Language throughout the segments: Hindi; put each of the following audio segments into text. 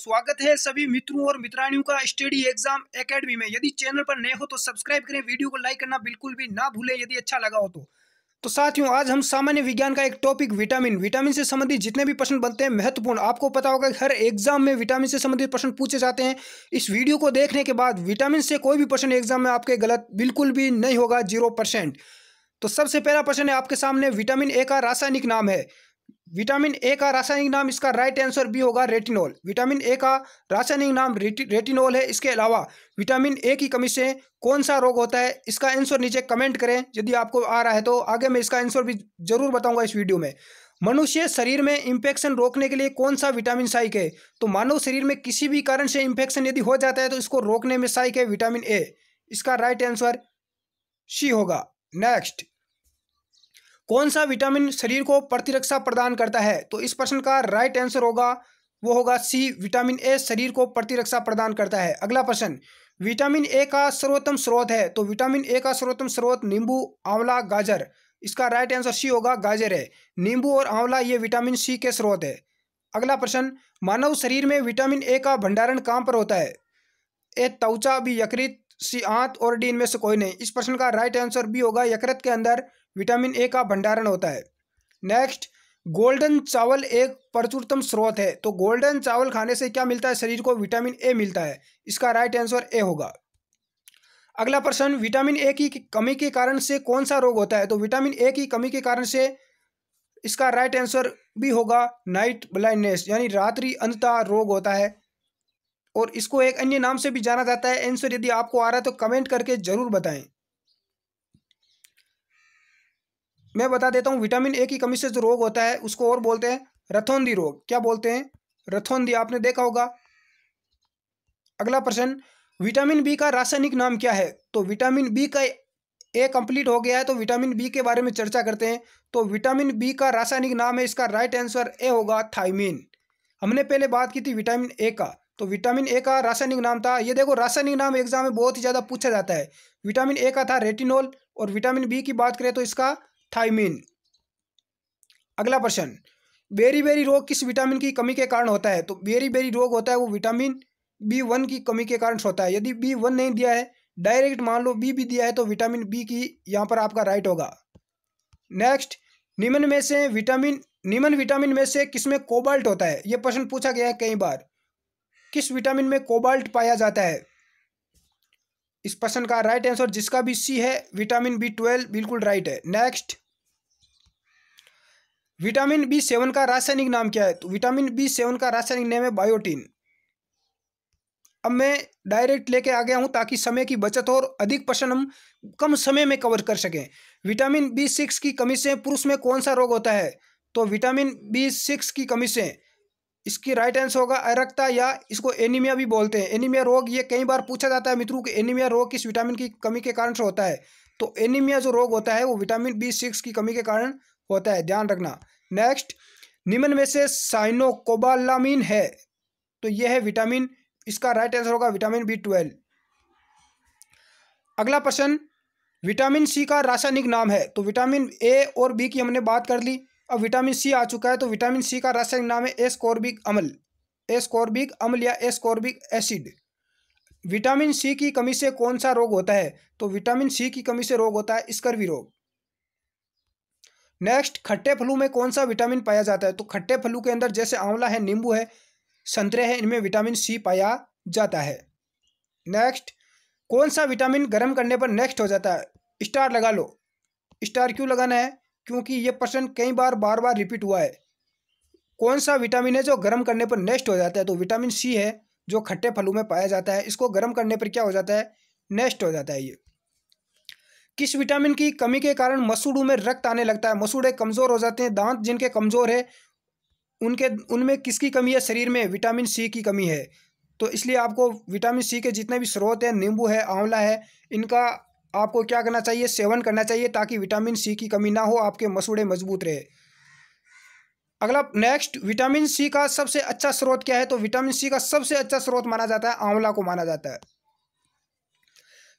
स्वागत है सभी मित्रों और मित्रानियों का स्टडी एग्जाम एकेडमी में यदि चैनल पर नए हो तो सब्सक्राइब करें वीडियो को लाइक करना बिल्कुल भी ना भूलें यदि अच्छा लगा हो तो तो साथियों आज हम सामान्य विज्ञान का एक टॉपिक विटामिन विटामिन से संबंधित जितने भी प्रश्न बनते हैं महत्वपूर्ण आपको पता होगा हर एग्जाम में विटामिन से संबंधित प्रश्न पूछे जाते हैं इस वीडियो को देखने के बाद विटामिन से कोई भी प्रश्न एग्जाम में आपके गलत बिल्कुल भी नहीं होगा जीरो तो सबसे पहला प्रश्न है आपके सामने विटामिन ए का रासायनिक नाम है विटामिन ए का रासायनिक नाम इसका राइट आंसर बी होगा रेटिनॉल विटामिन ए का रासायनिक नाम रेटिनॉल है इसके अलावा विटामिन ए की कमी से कौन सा रोग होता है इसका आंसर नीचे कमेंट करें यदि आपको आ रहा है तो आगे मैं इसका आंसर भी जरूर बताऊंगा इस वीडियो में मनुष्य शरीर में इंफेक्शन रोकने के लिए कौन सा विटामिन साइक है तो मानव शरीर में किसी भी कारण से इंफेक्शन यदि हो जाता है तो इसको रोकने में साइक है विटामिन ए इसका राइट आंसर सी होगा नेक्स्ट कौन सा विटामिन शरीर को प्रतिरक्षा प्रदान करता है तो इस प्रश्न का राइट आंसर होगा वो होगा सी विटामिन ए शरीर को प्रतिरक्षा प्रदान करता है अगला प्रश्न विटामिन ए का सर्वोत्तम स्रोत है तो विटामिन ए का सर्वोत्तम स्रोत नींबू आंवला गाजर इसका राइट आंसर सी होगा गाजर है नींबू और आंवला ये विटामिन सी के स्रोत है अगला प्रश्न मानव शरीर में विटामिन ए का भंडारण कहाँ पर होता है ए त्वचा भी यकृत सी आंत और डी इनमें से कोई नहीं इस प्रश्न का राइट आंसर भी होगा यकृत के अंदर विटामिन ए का भंडारण होता है नेक्स्ट गोल्डन चावल एक प्रचुरतम स्रोत है तो गोल्डन चावल खाने से क्या मिलता है शरीर को विटामिन ए मिलता है इसका राइट आंसर ए होगा अगला प्रश्न विटामिन ए की कमी के कारण से कौन सा रोग होता है तो विटामिन ए की कमी के कारण से इसका राइट आंसर भी होगा नाइट ब्लाइंडनेस यानी रात्रि अंधता रोग होता है और इसको एक अन्य नाम से भी जाना जाता है आंसर यदि आपको आ रहा है तो कमेंट करके ज़रूर बताएं मैं बता देता हूँ विटामिन ए की कमी से जो रोग होता है उसको और बोलते हैं रथोंदी रोग क्या बोलते हैं रथोंदी आपने देखा होगा अगला प्रश्न विटामिन बी का रासायनिक नाम क्या है तो विटामिन बी का ए कंप्लीट हो गया है तो विटामिन बी के बारे में चर्चा करते हैं तो विटामिन बी का रासायनिक नाम है इसका राइट आंसर ए होगा थाइमिन हमने पहले बात की थी विटामिन ए का तो विटामिन ए का रासायनिक नाम था ये देखो रासायनिक नाम एग्जाम में बहुत ही ज़्यादा पूछा जाता है विटामिन ए का था रेटिनॉल और विटामिन बी की बात करें तो इसका थाइमिन अगला प्रश्न बेरी बेरी रोग किस विटामिन की कमी के कारण होता है तो बेरी बेरी रोग होता है वो विटामिन बी वन की कमी के कारण होता है यदि बी वन नहीं दिया है डायरेक्ट मान लो बी भी दिया है तो विटामिन बी की यहाँ पर आपका राइट होगा नेक्स्ट निम्न में से विटामिन निम्न विटामिन में से किसमें कोबाल्ट होता है ये प्रश्न पूछा गया है कई बार किस विटामिन में कोबाल्ट पाया जाता है इस प्रश्न का राइट आंसर जिसका भी सी है विटामिन बी ट्वेल्व बिल्कुल राइट है नेक्स्ट विटामिन बी सेवन का रासायनिक नाम क्या है तो विटामिन बी सेवन का रासायनिक नाम है बायोटिन अब मैं डायरेक्ट लेके आ गया हूँ ताकि समय की बचत हो और अधिक प्रश्न हम कम समय में कवर कर सकें विटामिन बी सिक्स की कमी से पुरुष में कौन सा रोग होता है तो विटामिन बी सिक्स की कमी से इसकी राइट आंसर होगा अरक्ता या इसको एनीमिया भी बोलते हैं एनीमिया रोग ये कई बार पूछा जाता है मित्रों कि एनीमिया रोग किस विटामिन की कमी के कारण से होता है तो एनीमिया जो रोग होता है वो विटामिन बी सिक्स की कमी के कारण होता है ध्यान रखना नेक्स्ट निम्न में से साइनोकोबालामीन है तो यह है विटामिन इसका राइट आंसर होगा विटामिन बी ट्वेल्व अगला प्रश्न विटामिन सी का रासायनिक नाम है तो विटामिन ए और बी की हमने बात कर ली अब विटामिन सी आ चुका है तो विटामिन सी का रासायनिक नाम है एस्कोर्बिक अम्ल एस्कोर्बिक अम्ल या एस्कॉर्बिक एसिड विटामिन सी की कमी से कौन सा रोग होता है तो विटामिन सी की कमी से रोग होता है स्कर्वी रोग नेक्स्ट खट्टे फलू में कौन सा विटामिन पाया जाता है तो खट्टे फलू के अंदर जैसे आंवला है नींबू है संतरे है इनमें विटामिन सी पाया जाता है नेक्स्ट कौन सा विटामिन गर्म करने पर नेक्स्ट हो जाता है स्टार लगा लो स्टार क्यों लगाना है क्योंकि ये प्रश्न कई बार बार बार रिपीट हुआ है कौन सा विटामिन है जो गर्म करने पर नेक्स्ट हो जाता है तो विटामिन सी है जो खट्टे फलों में पाया जाता है इसको गर्म करने पर क्या हो जाता है नेक्स्ट हो जाता है ये किस विटामिन की कमी के कारण मसूड़ों में रक्त आने लगता है मसूड़े कमज़ोर हो जाते हैं दांत जिनके कमज़ोर है उनके उनमें किसकी कमी है शरीर में विटामिन सी की कमी है तो इसलिए आपको विटामिन सी के जितने भी स्रोत हैं नींबू है आंवला है इनका आपको क्या करना चाहिए सेवन करना चाहिए ताकि विटामिन सी की कमी ना हो आपके मसूड़े मजबूत रहे अगला नेक्स्ट विटामिन सी का सबसे अच्छा स्रोत क्या है तो विटामिन सी का सबसे अच्छा स्रोत माना जाता है आंवला को माना जाता है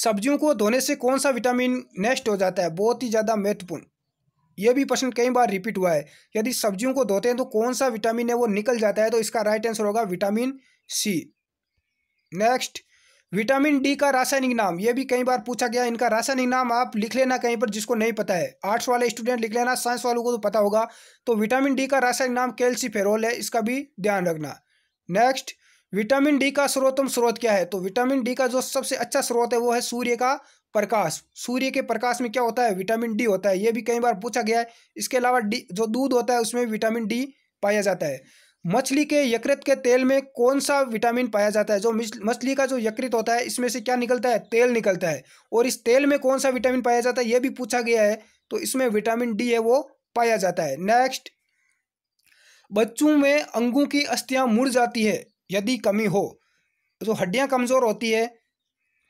सब्जियों को धोने से कौन सा विटामिन नष्ट हो जाता है बहुत ही ज़्यादा महत्वपूर्ण यह भी प्रश्न कई बार रिपीट हुआ है यदि सब्जियों को धोते हैं तो कौन सा विटामिन है वो निकल जाता है तो इसका राइट आंसर होगा vitamin C next vitamin D का रासायनिक नाम यह भी कई बार पूछा गया इनका रासायनिक नाम आप लिख लेना कहीं पर जिसको नहीं पता है आर्ट्स वाले स्टूडेंट लिख लेना साइंस वालों को तो पता होगा तो विटामिन डी का रासायनिक नाम कैल्सी है इसका भी ध्यान रखना नेक्स्ट विटामिन डी का स्रोतम स्रोत क्या है तो विटामिन डी का जो सबसे अच्छा स्रोत है वो है सूर्य का प्रकाश सूर्य के प्रकाश में क्या होता है विटामिन डी होता है ये भी कई बार पूछा गया है इसके अलावा डी जो दूध होता है उसमें विटामिन डी पाया जाता है मछली के यकृत के तेल में कौन सा विटामिन पाया जाता है जो मछली का जो यकृत होता है इसमें से क्या निकलता है तेल निकलता है और इस तेल में कौन सा विटामिन पाया जाता है ये भी पूछा गया है तो इसमें विटामिन डी है वो पाया जाता है नेक्स्ट बच्चों में अंगों की अस्थियां मुड़ जाती है यदि कमी हो तो हड्डियाँ कमज़ोर होती है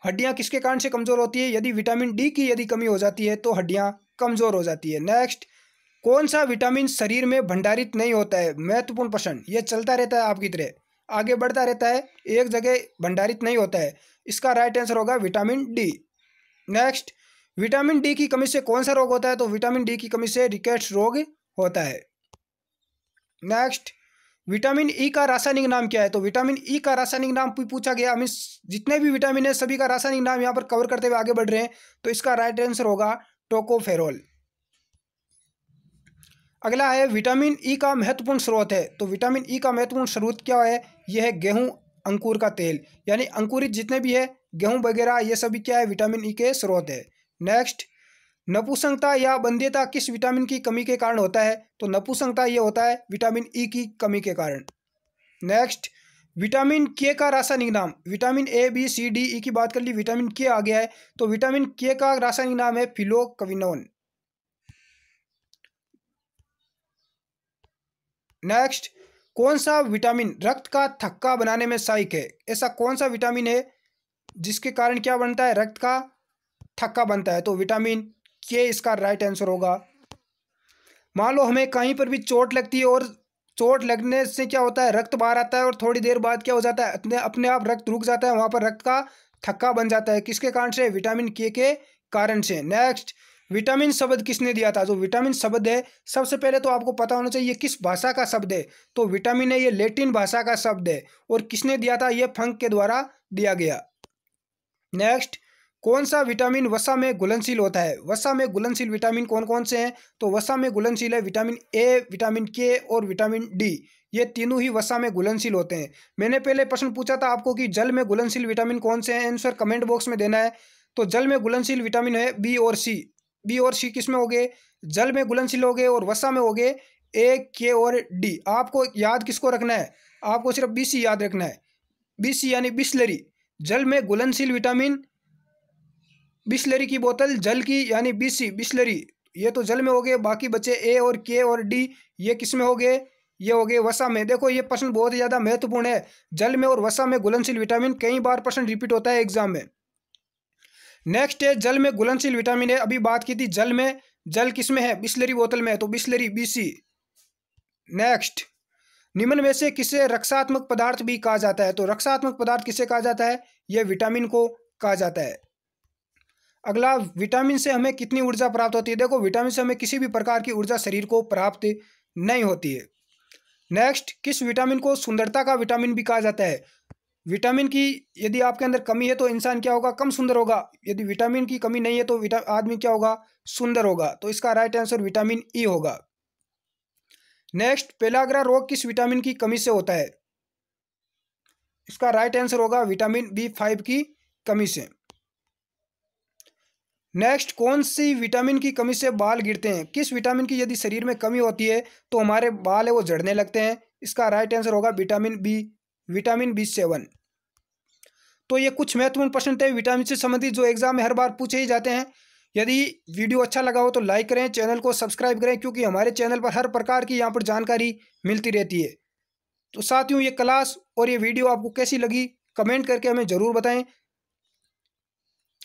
हड्डियाँ किसके कारण से कमज़ोर होती है यदि विटामिन डी की यदि कमी हो जाती है तो हड्डियाँ कमज़ोर हो जाती है नेक्स्ट कौन सा विटामिन शरीर में भंडारित नहीं होता है महत्वपूर्ण प्रश्न यह चलता रहता है आपकी तरह आगे बढ़ता रहता है एक जगह भंडारित नहीं होता है इसका राइट आंसर होगा vitamin D next vitamin D की कमी से कौन सा रोग होता है तो विटामिन डी की कमी से रिकेट्स रोग होता है नेक्स्ट विटामिन ई e का रासायनिक नाम क्या है तो विटामिन ई e का रासायनिक नाम पूछा गया मीन जितने भी विटामिन है सभी का रासायनिक नाम यहाँ पर कवर करते हुए आगे बढ़ रहे हैं तो इसका राइट आंसर होगा टोकोफेरोल अगला है विटामिन ई e का महत्वपूर्ण स्रोत है तो विटामिन ई e का महत्वपूर्ण स्रोत क्या है यह है गेहूँ अंकुर का तेल यानी अंकुरित जितने भी है गेहूँ वगैरह ये सभी क्या है विटामिन ई e के स्रोत है नेक्स्ट नपुसंगता या बंध्यता किस विटामिन की कमी के कारण होता है तो नपुसंगता यह होता है विटामिन ई e की कमी के कारण नेक्स्ट विटामिन के का रासायनिक नाम vitamin A B C D E की बात कर ली विटामिन के आ गया है तो विटामिन के का रासायनिक नाम है फिलोकविनोन नेक्स्ट कौन सा विटामिन रक्त का थक्का बनाने में सहायक है ऐसा कौन सा विटामिन है जिसके कारण क्या बनता है रक्त का थक्का बनता है तो विटामिन ये इसका राइट आंसर होगा मान लो हमें कहीं पर भी चोट लगती है और चोट लगने से क्या होता है रक्त बाहर आता है और थोड़ी देर बाद क्या हो जाता है अपने अपने आप रक्त रुक जाता है वहाँ पर रक्त का थक्का बन जाता है किसके कारण से विटामिन के के कारण से नेक्स्ट विटामिन शब्द किसने दिया था जो विटामिन शब्द है सबसे पहले तो आपको पता होना चाहिए किस भाषा का शब्द है तो विटामिन है ये लेटिन भाषा का शब्द है और किसने दिया था ये फंक के द्वारा दिया गया नेक्स्ट कौन सा विटामिन वसा में घुलनशील होता है वसा में घुलनशील विटामिन कौन कौन से हैं तो वसा में घुलनशील है विटामिन ए विटामिन के और विटामिन डी ये तीनों ही वसा में घुलनशील होते हैं मैंने पहले प्रश्न पूछा था आपको कि जल में घुलनशील विटामिन कौन से हैं आंसर कमेंट बॉक्स में देना है तो जल में घुलनशील विटामिन है बी और सी बी और सी किस में हो गए जल में घुलनशील हो गए और वसा में हो गए ए के और डी आपको याद किसको रखना है आपको सिर्फ बी सी याद रखना है बी सी यानी बिस्लरी जल में घुलनशील विटामिन बिस्लरी की बोतल जल की यानी बी सी बिस्लरी ये तो जल में हो गए बाकी बचे ए और के और डी ये किस में हो गए ये हो गए वसा में देखो ये प्रश्न बहुत ज़्यादा महत्वपूर्ण है जल में और वसा में घुलनशील विटामिन कई बार प्रश्न रिपीट होता है एग्जाम में नेक्स्ट है जल में घुलनशील विटामिन है अभी बात की थी जल में जल किस में है बिस्लरी बोतल में है तो बिस्लरी बी सी नेक्स्ट निम्न में से किसे रक्षात्मक पदार्थ भी कहा जाता है तो रक्षात्मक पदार्थ किसे कहा जाता है यह विटामिन को कहा जाता है अगला विटामिन से हमें कितनी ऊर्जा प्राप्त होती है देखो विटामिन से हमें किसी भी प्रकार की ऊर्जा शरीर को प्राप्त नहीं होती है नेक्स्ट किस विटामिन को सुंदरता का विटामिन भी कहा जाता है विटामिन की यदि आपके अंदर कमी है तो इंसान क्या होगा कम सुंदर होगा यदि विटामिन की कमी नहीं है तो आदमी क्या होगा सुंदर होगा तो इसका right answer vitamin E e होगा नेक्स्ट पेलाग्रा रोग किस विटामिन की कमी से होता है इसका राइट आंसर होगा विटामिन बी फाइव की कमी से नेक्स्ट कौन सी विटामिन की कमी से बाल गिरते हैं किस विटामिन की यदि शरीर में कमी होती है तो हमारे बाल है वो झड़ने लगते हैं इसका राइट आंसर होगा vitamin B vitamin B seven तो ये कुछ महत्वपूर्ण प्रश्न थे विटामिन से संबंधित जो एग्जाम में हर बार पूछे ही जाते हैं यदि वीडियो अच्छा लगा हो तो लाइक करें चैनल को सब्सक्राइब करें क्योंकि हमारे चैनल पर हर प्रकार की यहाँ पर जानकारी मिलती रहती है तो साथियों ये क्लास और ये वीडियो आपको कैसी लगी कमेंट करके हमें ज़रूर बताएं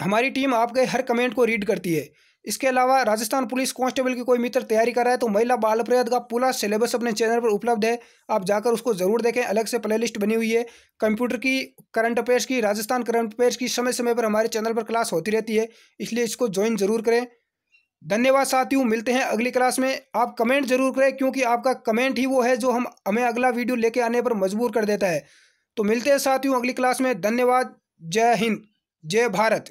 हमारी टीम आपके हर कमेंट को रीड करती है इसके अलावा राजस्थान पुलिस कांस्टेबल की कोई मित्र तैयारी कर रहा है तो महिला बाल अपराध का पूरा सिलेबस अपने चैनल पर उपलब्ध है आप जाकर उसको जरूर देखें अलग से प्लेलिस्ट बनी हुई है कंप्यूटर की करंट अफेयर्स की राजस्थान करंट अफेयर्स की समय समय पर हमारे चैनल पर क्लास होती रहती है इसलिए इसको ज्वाइन जरूर करें धन्यवाद साथियों मिलते हैं अगली क्लास में आप कमेंट जरूर करें क्योंकि आपका कमेंट ही वो है जो हम हमें अगला वीडियो लेके आने पर मजबूर कर देता है तो मिलते हैं साथियों अगली क्लास में धन्यवाद जय हिंद जय भारत